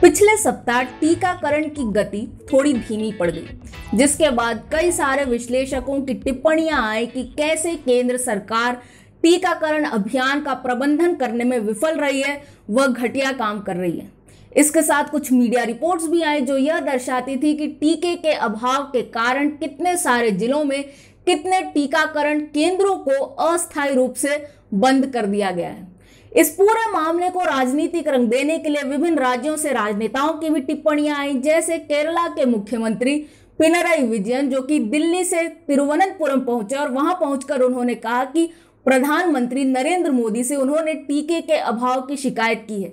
पिछले सप्ताह टीकाकरण की गति थोड़ी धीमी पड़ गई जिसके बाद कई सारे विश्लेषकों की टिप्पणियां आई कि कैसे केंद्र सरकार टीकाकरण अभियान का प्रबंधन करने में विफल रही है वह घटिया काम कर रही है इसके साथ कुछ मीडिया रिपोर्ट्स भी आई जो यह दर्शाती थी कि टीके के अभाव के कारण कितने सारे जिलों में कितने टीकाकरण केंद्रों को अस्थायी रूप से बंद कर दिया गया है इस पूरे मामले को राजनीतिक रंग देने के लिए विभिन्न राज्यों से राजनेताओं की भी टिप्पणियां आई जैसे केरला के मुख्यमंत्री पिनराई विजयन जो कि दिल्ली से तिरुवनंतपुरम पहुंचे और वहां पहुंचकर उन्होंने कहा कि प्रधानमंत्री नरेंद्र मोदी से उन्होंने टीके के अभाव की शिकायत की है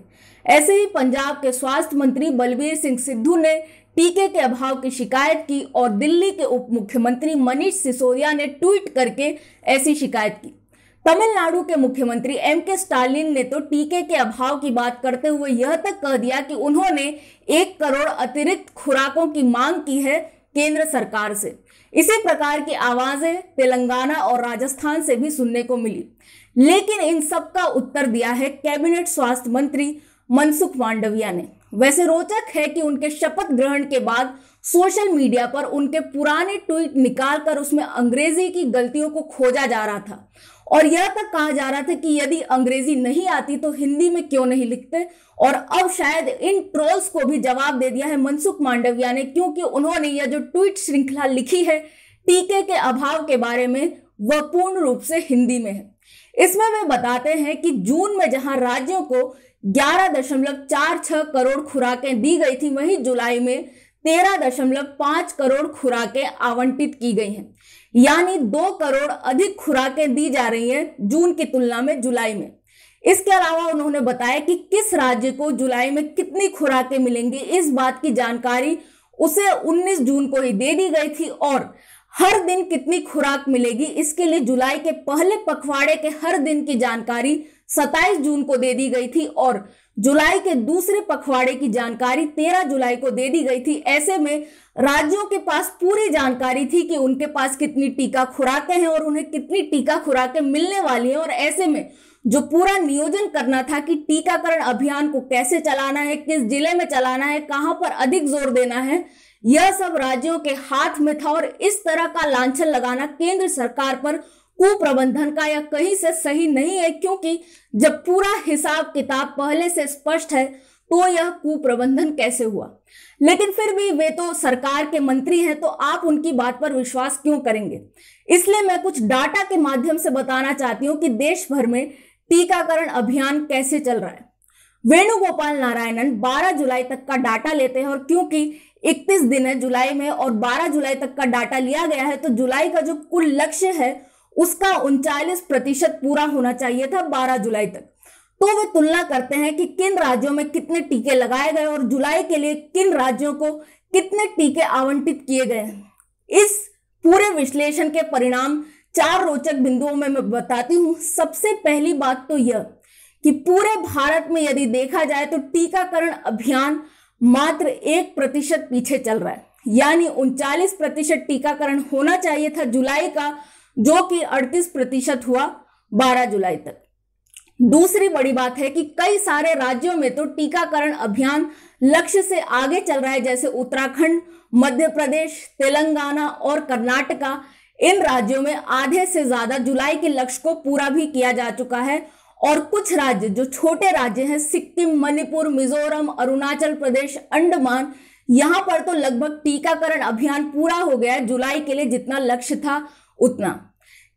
ऐसे ही पंजाब के स्वास्थ्य मंत्री बलबीर सिंह सिद्धू ने टीके के अभाव की शिकायत की और दिल्ली के उप मुख्यमंत्री मनीष सिसोदिया ने ट्वीट करके ऐसी शिकायत की तमिलनाडु के मुख्यमंत्री एम के स्टालिन ने तो टीके के अभाव की बात करते हुए यह तक कह दिया कि उन्होंने एक करोड़ अतिरिक्त खुराकों की मांग की है केंद्र सरकार से इसी प्रकार की आवाजें तेलंगाना और राजस्थान से भी सुनने को मिली लेकिन इन सब का उत्तर दिया है कैबिनेट स्वास्थ्य मंत्री मनसुख मांडविया ने वैसे रोचक है कि उनके शपथ ग्रहण के बाद सोशल मीडिया पर उनके पुराने ट्वीट निकालकर उसमें अंग्रेजी की गलतियों को खोजा जा रहा था और यह तक कहा जा रहा था कि यदि अंग्रेजी नहीं आती तो हिंदी में क्यों नहीं लिखते और अब शायद इन ट्रोल्स को भी जवाब दे दिया है मनसुख मांडविया ने क्योंकि उन्होंने यह जो ट्वीट श्रृंखला लिखी है टीके के अभाव के बारे में वह पूर्ण रूप से हिंदी में है इसमें वे बताते हैं कि जून में जहां राज्यों को ग्यारह दशमलव चार छह करोड़ खुराकें दी गई थी वहीं जुलाई में तेरह दशमलव पांच करोड़ खुराकें आवंटित की गई हैं यानी दो करोड़ अधिक खुराकें दी जा रही हैं जून की तुलना में जुलाई में इसके अलावा उन्होंने बताया कि किस राज्य को जुलाई में कितनी खुराकें मिलेंगी इस बात की जानकारी उसे 19 जून को ही दे दी गई थी और हर दिन कितनी खुराक मिलेगी इसके लिए जुलाई के पहले पखवाड़े के हर दिन की जानकारी 27 जून को दे दी गई थी और जुलाई के दूसरे पखवाड़े की जानकारी 13 जुलाई को दे दी गई थी ऐसे में राज्यों के पास पूरी जानकारी थी कि उनके पास कितनी टीका खुराकें हैं और उन्हें कितनी टीका खुराकें मिलने वाली हैं और ऐसे में जो पूरा नियोजन करना था कि टीकाकरण अभियान को कैसे चलाना है किस जिले में चलाना है कहां पर अधिक जोर देना है यह सब राज्यों के हाथ में था और इस तरह का लांछन लगाना केंद्र सरकार पर कुप्रबंधन का या कहीं से सही नहीं है क्योंकि जब पूरा हिसाब किताब पहले से स्पष्ट है तो यह कुप्रबंधन कैसे हुआ लेकिन फिर भी वे तो सरकार के मंत्री हैं तो आप उनकी बात पर विश्वास क्यों करेंगे इसलिए मैं कुछ डाटा के माध्यम से बताना चाहती हूँ कि देश भर में टीकाकरण अभियान कैसे चल रहा है वेणुगोपाल नारायणन 12 जुलाई तक का डाटा लेते हैं और क्योंकि इकतीस दिन है जुलाई में और बारह जुलाई तक का डाटा लिया गया है तो जुलाई का जो कुल लक्ष्य है उसका उनचालीस प्रतिशत पूरा होना चाहिए था बारह जुलाई तक तो वे तुलना करते हैं कि किन राज्यों में कितने टीके लगाए गए और जुलाई के लिए किन राज्यों को कितने टीके आवंटित किए गए इस पूरे विश्लेषण के परिणाम चार रोचक बिंदुओं में मैं बताती हूं सबसे पहली बात तो यह कि पूरे भारत में यदि देखा जाए तो टीकाकरण अभियान मात्र एक प्रतिशत पीछे चल रहा है यानी उनचालीस प्रतिशत टीकाकरण होना चाहिए था जुलाई का जो कि 38 प्रतिशत हुआ 12 जुलाई तक दूसरी बड़ी बात है कि कई सारे राज्यों में तो टीकाकरण अभियान लक्ष्य से आगे चल रहा है जैसे उत्तराखंड मध्य प्रदेश तेलंगाना और कर्नाटका इन राज्यों में आधे से ज्यादा जुलाई के लक्ष्य को पूरा भी किया जा चुका है और कुछ राज्य जो छोटे राज्य हैं सिक्किम मणिपुर मिजोरम अरुणाचल प्रदेश अंडमान यहां पर तो लगभग टीकाकरण अभियान पूरा हो गया है जुलाई के लिए जितना लक्ष्य था उतना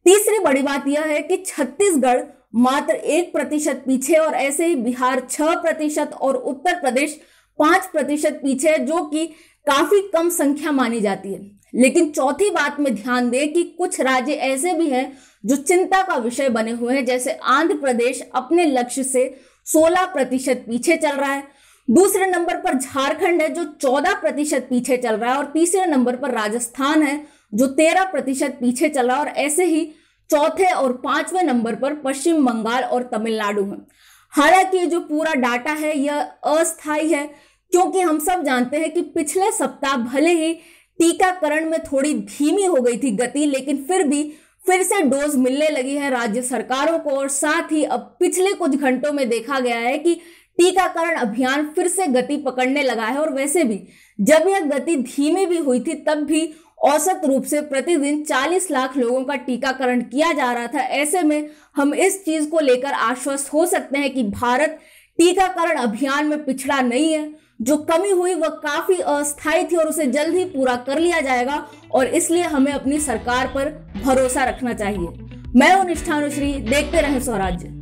तीसरी बड़ी बात यह है कि छत्तीसगढ़ मात्र एक प्रतिशत पीछे और ऐसे ही बिहार छह प्रतिशत और उत्तर प्रदेश पांच प्रतिशत पीछे है जो कि काफी कम संख्या मानी जाती है लेकिन चौथी बात में ध्यान दें कि कुछ राज्य ऐसे भी हैं जो चिंता का विषय बने हुए हैं जैसे आंध्र प्रदेश अपने लक्ष्य से 16 प्रतिशत पीछे चल रहा है दूसरे नंबर पर झारखंड है जो 14 प्रतिशत पीछे चल रहा है और तीसरे नंबर पर राजस्थान है जो 13 प्रतिशत पीछे चल रहा है और ऐसे ही चौथे और पांचवें नंबर पर पश्चिम बंगाल और तमिलनाडु है हालांकि जो पूरा डाटा है यह अस्थायी है क्योंकि हम सब जानते हैं कि पिछले सप्ताह भले ही टीकाकरण में थोड़ी धीमी हो गई थी गति लेकिन फिर भी फिर से डोज मिलने लगी है राज्य सरकारों को और साथ ही अब पिछले कुछ घंटों में देखा गया है कि टीकाकरण अभियान फिर से गति पकड़ने लगा है और वैसे भी जब यह गति धीमी भी हुई थी तब भी औसत रूप से प्रतिदिन 40 लाख लोगों का टीकाकरण किया जा रहा था ऐसे में हम इस चीज को लेकर आश्वस्त हो सकते हैं कि भारत टीकाकरण अभियान में पिछड़ा नहीं है जो कमी हुई वह काफी अस्थायी थी और उसे जल्द ही पूरा कर लिया जाएगा और इसलिए हमें अपनी सरकार पर भरोसा रखना चाहिए मैं हूं निष्ठानुश्री देखते रहे स्वराज्य